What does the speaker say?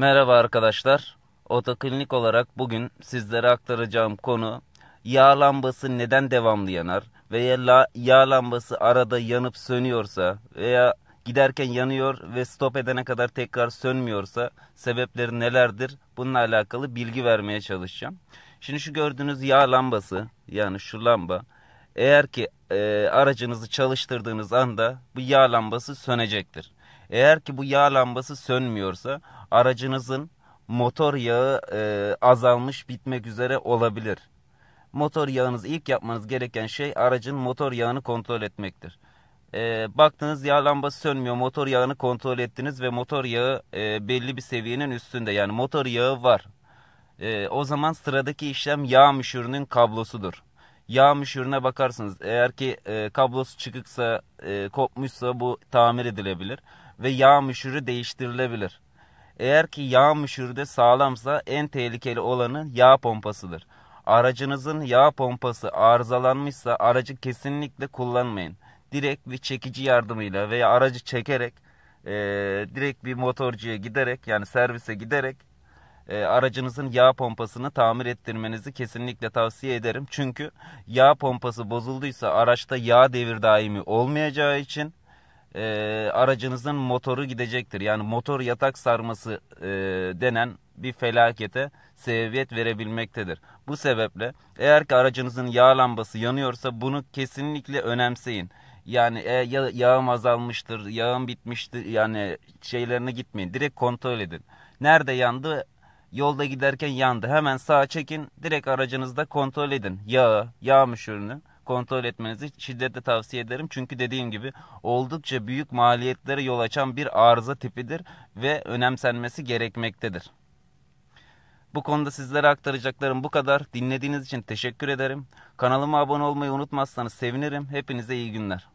Merhaba arkadaşlar. Otoklinik olarak bugün sizlere aktaracağım konu yağ lambası neden devamlı yanar veya la, yağ lambası arada yanıp sönüyorsa veya giderken yanıyor ve stop edene kadar tekrar sönmüyorsa sebepleri nelerdir? Bununla alakalı bilgi vermeye çalışacağım. Şimdi şu gördüğünüz yağ lambası yani şu lamba eğer ki e, aracınızı çalıştırdığınız anda bu yağ lambası sönecektir. Eğer ki bu yağ lambası sönmüyorsa aracınızın motor yağı e, azalmış bitmek üzere olabilir. Motor yağınızı ilk yapmanız gereken şey aracın motor yağını kontrol etmektir. E, baktınız yağ lambası sönmüyor motor yağını kontrol ettiniz ve motor yağı e, belli bir seviyenin üstünde yani motor yağı var. E, o zaman sıradaki işlem yağ müşürünün kablosudur yağ müşürüne bakarsınız. Eğer ki e, kablosu çıkıksa, e, kopmuşsa bu tamir edilebilir ve yağ müşürü değiştirilebilir. Eğer ki yağ müşürü de sağlamsa en tehlikeli olanı yağ pompasıdır. Aracınızın yağ pompası arızalanmışsa aracı kesinlikle kullanmayın. Direkt bir çekici yardımıyla veya aracı çekerek e, direkt bir motorcuya giderek yani servise giderek e, aracınızın yağ pompasını tamir ettirmenizi kesinlikle tavsiye ederim. Çünkü yağ pompası bozulduysa araçta yağ devir daimi olmayacağı için e, aracınızın motoru gidecektir. Yani motor yatak sarması e, denen bir felakete sebebiyet verebilmektedir. Bu sebeple eğer ki aracınızın yağ lambası yanıyorsa bunu kesinlikle önemseyin. Yani e, ya, yağım azalmıştır, yağım bitmiştir yani şeylerine gitmeyin. Direkt kontrol edin. Nerede yandı? Yolda giderken yandı. Hemen sağa çekin. Direkt aracınızda kontrol edin. Yağı, yağmış ürünü kontrol etmenizi şiddetle tavsiye ederim. Çünkü dediğim gibi oldukça büyük maliyetlere yol açan bir arıza tipidir ve önemsenmesi gerekmektedir. Bu konuda sizlere aktaracaklarım bu kadar. Dinlediğiniz için teşekkür ederim. Kanalıma abone olmayı unutmazsanız sevinirim. Hepinize iyi günler.